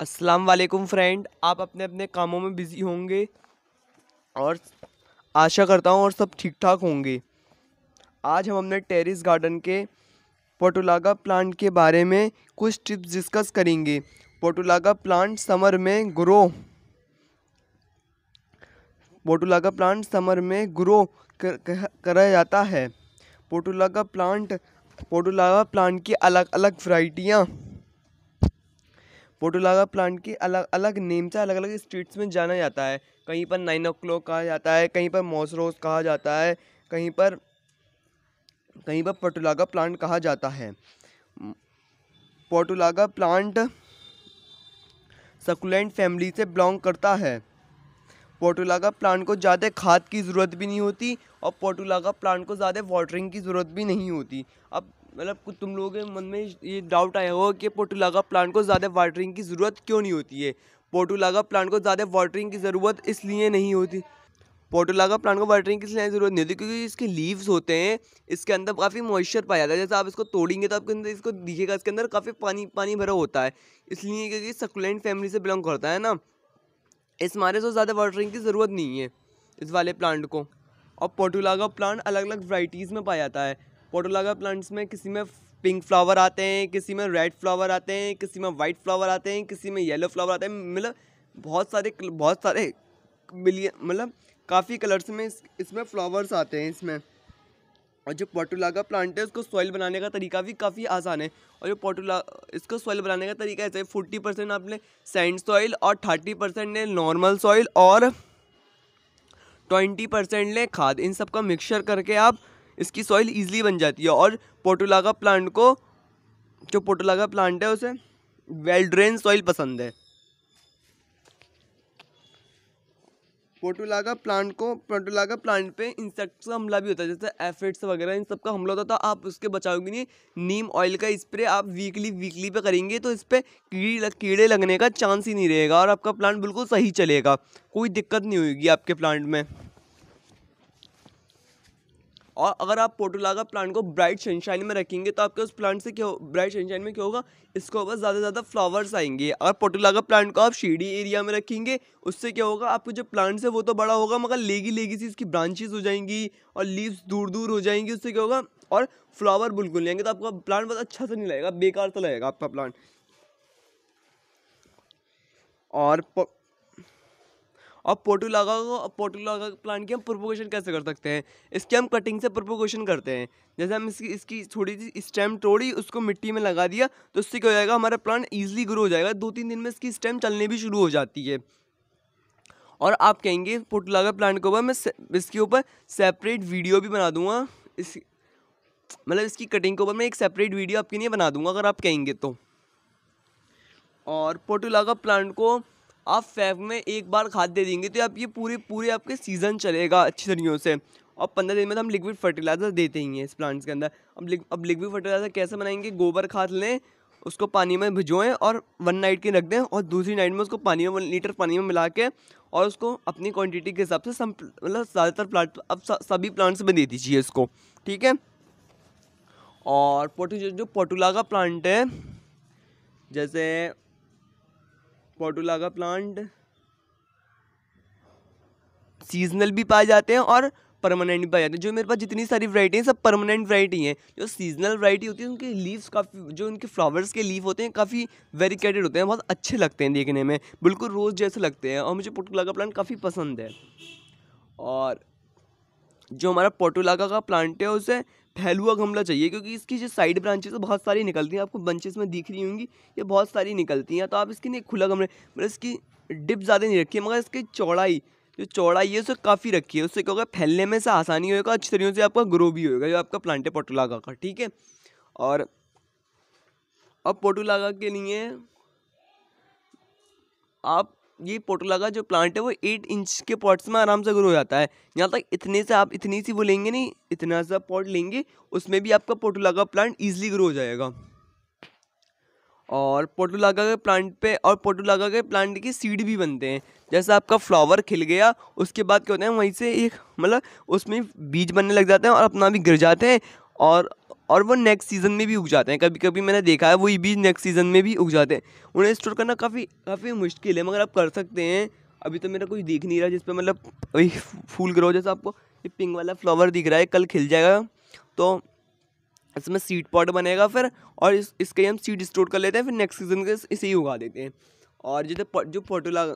अस्सलाम वालेकुम फ्रेंड आप अपने अपने कामों में बिज़ी होंगे और आशा करता हूँ और सब ठीक ठाक होंगे आज हम अपने टेरिस गार्डन के पोटोलागा प्लांट के बारे में कुछ टिप्स डिस्कस करेंगे पोटोलागा प्लांट समर में ग्रो पोटोलागा प्लांट समर में ग्रो कर, करा जाता है पोटोलागा प्लांट पोटोलागा प्लांट की अलग अलग वराइटियाँ पोटोलागा प्लांट की अलग अलग नेम से अलग अलग स्ट्रीट्स में जाना जाता है कहीं पर नाइन ओ क्लॉक कहा जाता है कहीं पर मॉसरोस कहा जाता है कहीं पर कहीं पर पोटोलागा प्लांट कहा जाता है पोटोलागा प्लांट सकुलेंट फैमिली से बिलोंग करता है पोटोलागा प्लांट को ज़्यादा खाद की ज़रूरत भी नहीं होती और पोटोलागा प्लांट को ज़्यादा वाटरिंग की ज़रूरत भी नहीं होती अब मतलब कुछ तुम लोगों के मन में ये डाउट आया होगा कि पोटुलागा प्लांट को ज़्यादा वाटरिंग की ज़रूरत क्यों नहीं होती है पोटुलागा प्लांट को ज़्यादा वाटरिंग की ज़रूरत इसलिए नहीं होती पोटोलागा प्लांट को वाटरिंग की इसलिए ज़रूरत नहीं होती क्योंकि इसके लीव्स होते हैं इसके अंदर काफ़ी मॉइस्चर पाया जाता है जैसे आप इसको तोड़ेंगे तो आपके अंदर इसको दिखेगा इसके अंदर काफ़ी पानी पानी भरा होता है इसलिए क्योंकि सकुलेंट फैमिली से बिलोंग करता है ना इस मारे से ज़्यादा वाटरिंग की ज़रूरत नहीं है इस वाले प्लांट को और पोटोलागा प्लांट अलग अलग वराइटीज़ में पाया जाता है पोटोलागा प्लांट्स में किसी में पिंक फ्लावर आते हैं किसी में रेड फ्लावर आते हैं किसी में वाइट फ्लावर आते हैं किसी में येलो फ्लावर आते हैं मतलब बहुत सारे बहुत सारे मिलियन मतलब काफ़ी कलर्स में इसमें फ्लावर्स आते हैं इसमें और जो पोटोलागा प्लांट है उसको सॉइल बनाने का तरीका भी काफ़ी आसान है और जो पोटोला इसको सॉइल बनाने का तरीका ऐसा है फोर्टी परसेंट आपने सैंड सॉइल और थर्टी परसेंट ने नॉर्मल सॉइल और ट्वेंटी परसेंट ने खाद इन सब का मिक्सचर करके आप इसकी सॉइल ईजिली बन जाती है और पोटोलागा प्लांट को जो पोटोलागा प्लांट है उसे वेल ड्रेन सॉइल पसंद है पोटोलागा प्लांट को पोटोलागा प्लांट पे इंसेक्ट्स का हमला भी होता है जैसे एफिड्स वगैरह इन सब का हमला होता है तो आप उसके बचाव के लिए नीम ऑयल का स्प्रे आप वीकली वीकली पे करेंगे तो इस पर कीड़े लग, कीड़े लगने का चांस ही नहीं रहेगा और आपका प्लांट बिल्कुल सही चलेगा कोई दिक्कत नहीं होगी आपके प्लांट में और अगर आप पोटोलागा प्लांट को ब्राइट सनशाइन में रखेंगे तो आपके उस प्लांट से क्या ब्राइट सनशाइन में क्या होगा इसके ऊपर ज़्यादा से ज़्यादा फ्लावर्स आएंगे अगर पोटोलागा प्लांट को आप शेडी एरिया में रखेंगे उससे क्या होगा आपके जो प्लांट्स है वो तो बड़ा होगा मगर लेगी लेगी सी इसकी ब्रांचेज हो जाएंगी और लीव्स दूर दूर हो जाएंगी उससे क्या होगा और फ्लावर बिल्कुल नहीं आएंगे तो आपका प्लांट बहुत अच्छा सा नहीं लगेगा बेकार तो लगेगा आपका प्लांट और और पोटूलागा को पोटूलागा प्लांट की हम प्रोपोगेशन कैसे कर सकते हैं इसकी हम कटिंग से प्रोपोगेशन करते हैं जैसे हम इसकी इसकी थोड़ी सी स्टेम तोड़ी उसको मिट्टी में लगा दिया तो उससे क्या हो जाएगा हमारा प्लांट ईजिली ग्रो हो जाएगा दो तीन दिन में इसकी स्टेम चलने भी शुरू हो जाती है और आप कहेंगे पोटलागा प्लांट के ऊपर मैं इसके ऊपर सेपरेट वीडियो भी बना दूंगा इस मतलब इसकी कटिंग के ऊपर मैं एक सेपरेट वीडियो आपके लिए बना दूंगा अगर आप कहेंगे तो और पोटलागा प्लांट को आप फेब में एक बार खाद दे देंगे तो आप ये पूरे पूरे आपके सीज़न चलेगा अच्छी तरीके से और पंद्रह दिन में तो हम लिक्विड फर्टिलाइज़र देते ही हैं इस प्लांट्स के अंदर अब अब लिक्विड फर्टिलाइज़र कैसे बनाएंगे गोबर खाद लें उसको पानी में भिजोएं और वन नाइट के रख दें और दूसरी नाइट में उसको पानी में वन लीटर पानी में मिला के और उसको अपनी क्वांटिटी के हिसाब से सब मतलब ज़्यादातर प्लांट अब सभी प्लांट्स में दे दीजिए इसको ठीक है और पोटू जो पोटूला का प्लांट है जैसे स्पॉटुला का प्लांट सीजनल भी पाए जाते हैं और परमानेंट भी पाए जाते हैं जो मेरे पास जितनी सारी वरायटी हैं सब परमानेंट वरायटी हैं जो सीजनल वरायटी होती है उनके लीव्स काफ़ी जो उनके फ्लावर्स के लीव होते हैं काफ़ी वेरिकेटेड होते हैं बहुत अच्छे लगते हैं देखने में बिल्कुल रोज़ जैसे लगते हैं और मुझे पोटुला का प्लांट काफ़ी पसंद है और जो हमारा पोटुलागा का प्लांट है उसे हेलुआ गमला चाहिए क्योंकि इसकी जो साइड ब्रांचेस बहुत सारी निकलती हैं आपको बंचेस में दिख रही होंगी ये बहुत सारी निकलती हैं तो आप इसके लिए खुला गमला मतलब इसकी डिप ज़्यादा नहीं रखी है मगर इसकी चौड़ाई जो चौड़ाई है उसे काफ़ी रखी है उससे क्या होगा फैलने में से आसानी होगा अच्छी तरीके से आपका ग्रो भी होगा जो आपका प्लांट प्लांटे पोटोलागा का ठीक है और अब पोटोलागा के लिए आप ये पोटोला का जो प्लांट है वो एट इंच के पॉट्स में आराम से ग्रो हो जाता है यहाँ तक इतने से आप इतनी सी वो लेंगे नहीं इतना सा पॉट लेंगे उसमें भी आपका पोटोला का प्लांट ईजिली ग्रो हो जाएगा और पोटोलागा के प्लांट पे और पोटोलागा के प्लांट की सीड भी बनते हैं जैसे आपका फ्लावर खिल गया उसके बाद क्या होता है वहीं से एक मतलब उसमें बीज बनने लग जाते हैं और अपना भी गिर जाते हैं और और वो नेक्स्ट सीज़न में भी उग जाते हैं कभी कभी मैंने देखा है वही बीज नेक्स्ट सीज़न में भी उग जाते हैं उन्हें स्टोर करना काफ़ी काफ़ी मुश्किल है मगर आप कर सकते हैं अभी तो मेरा कुछ दिख नहीं रहा जिस पर मतलब वही फूल ग्रो जैसा आपको ये पिंक वाला फ्लावर दिख रहा है कल खिल जाएगा तो इसमें सीड पॉट बनेगा फिर और इस इसके हम सीड स्टोर कर लेते हैं फिर नेक्स्ट सीज़न के इसे ही उगा देते हैं और जैसे जो पोटोला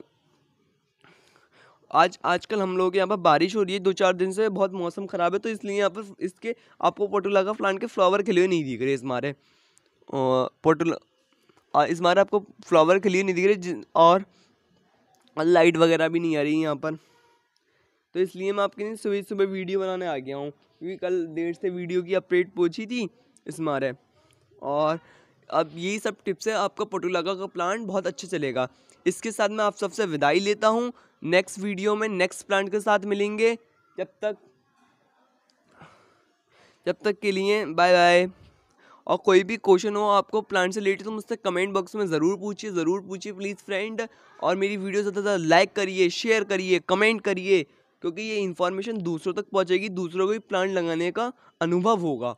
आज आजकल हम लोग यहाँ पर बारिश हो रही है दो चार दिन से बहुत मौसम ख़राब है तो इसलिए यहाँ पर इसके आपको पोटोला का प्लांट के फ्लावर के हुए नहीं दिख रहे इस मारे पोटोला इस मारे आपको फ्लावर के हुए नहीं दिख रहे और लाइट वगैरह भी नहीं आ रही यहाँ पर तो इसलिए मैं आपके लिए सुबह सुबह वीडियो बनाने आ गया हूँ क्योंकि कल देर से वीडियो की अपडेट पूछी थी इस मारे और अब यही सब टिप्स है आपका पटुलागा का प्लांट बहुत अच्छे चलेगा इसके साथ मैं आप सबसे विदाई लेता हूँ नेक्स्ट वीडियो में नेक्स्ट प्लांट के साथ मिलेंगे जब तक जब तक के लिए बाय बाय और कोई भी क्वेश्चन हो आपको प्लांट से रिलेटेड तो मुझसे कमेंट बॉक्स में ज़रूर पूछिए ज़रूर पूछिए प्लीज़ फ्रेंड और मेरी वीडियो ज़्यादा से ज़्यादा लाइक करिए शेयर करिए कमेंट करिए क्योंकि ये इन्फॉर्मेशन दूसरों तक पहुँचेगी दूसरों को भी प्लांट लगाने का अनुभव होगा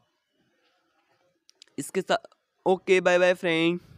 इसके साथ ओके बाय बाय फ्रेंड